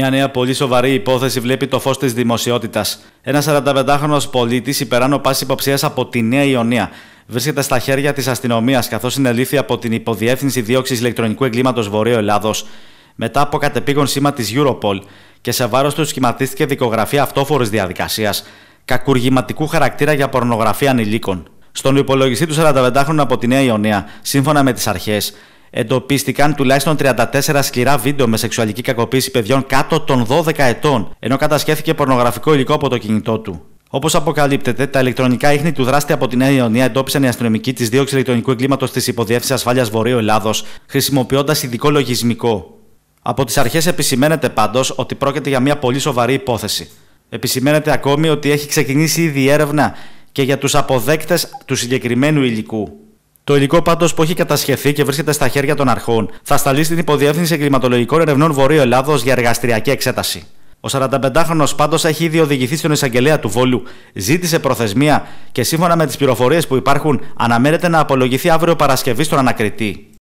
Μια νέα πολύ σοβαρή υπόθεση βλέπει το φως της δημοσιότητας. Ένας 45χρονο πολίτης υπεράνω πάσης υποψίας από τη Νέα Ιωνία βρίσκεται στα χέρια της αστυνομίας καθώς συνελήφθη από την Υποδιεύθυνση Δίωξης Ηλεκτρονικού Εγκλήματος Βορείου Ελλάδος μετά από κατεπήγον σήμα της Europol και σε βάρος του σχηματίστηκε δικογραφία αυτόφορης διαδικασίας κακουργηματικού χαρακτήρα για πορνογραφία ανηλίκων. Στον υπολογιστή του 45χρονου από τη Νέα Ιωνία, σύμφωνα με τις αρχές, εντοπίστηκαν τουλάχιστον 34 σκληρά βίντεο με σεξουαλική κακοποίηση παιδιών κάτω των 12 ετών, ενώ κατασχέθηκε πορνογραφικό υλικό από το κινητό του. Όπως αποκαλύπτεται, τα ηλεκτρονικά ίχνη του δράστη από την Νέα Ιωνία εντόπισαν οι αστυνομικοί της δίωξη ηλεκτρονικού εγκλήματος της Υποδιεύθυνσης Ασφάλειας Βορείου Ελλάδος, χρησιμοποιώντας ειδικό λογισμικό. Από τις αρχές επισημαίνεται πάντως ότι πρόκειται για μια πολύ σοβαρή υπόθεση. Επισημαίνεται ακόμη ότι έχει ξεκινήσει ήδη έρευνα και για τους αποδέκτες του συγκεκριμένου υλικού. Το υλικό πάντως που έχει κατασχεθεί και βρίσκεται στα χέρια των αρχών θα σταλεί στην Υποδιεύθυνση Εγκληματολογικών Ερευνών Βορείου Ελλάδος για εργαστηριακή εξέταση. Ο 45χρονο πάντως έχει ήδη οδηγηθεί στον εισαγγελέα του Βόλου, ζήτησε προθεσμία και σύμφωνα με τις πληροφορίες που υπάρχουν, αναμένεται να απολογηθεί αύριο Παρασκευή στον ανακριτή.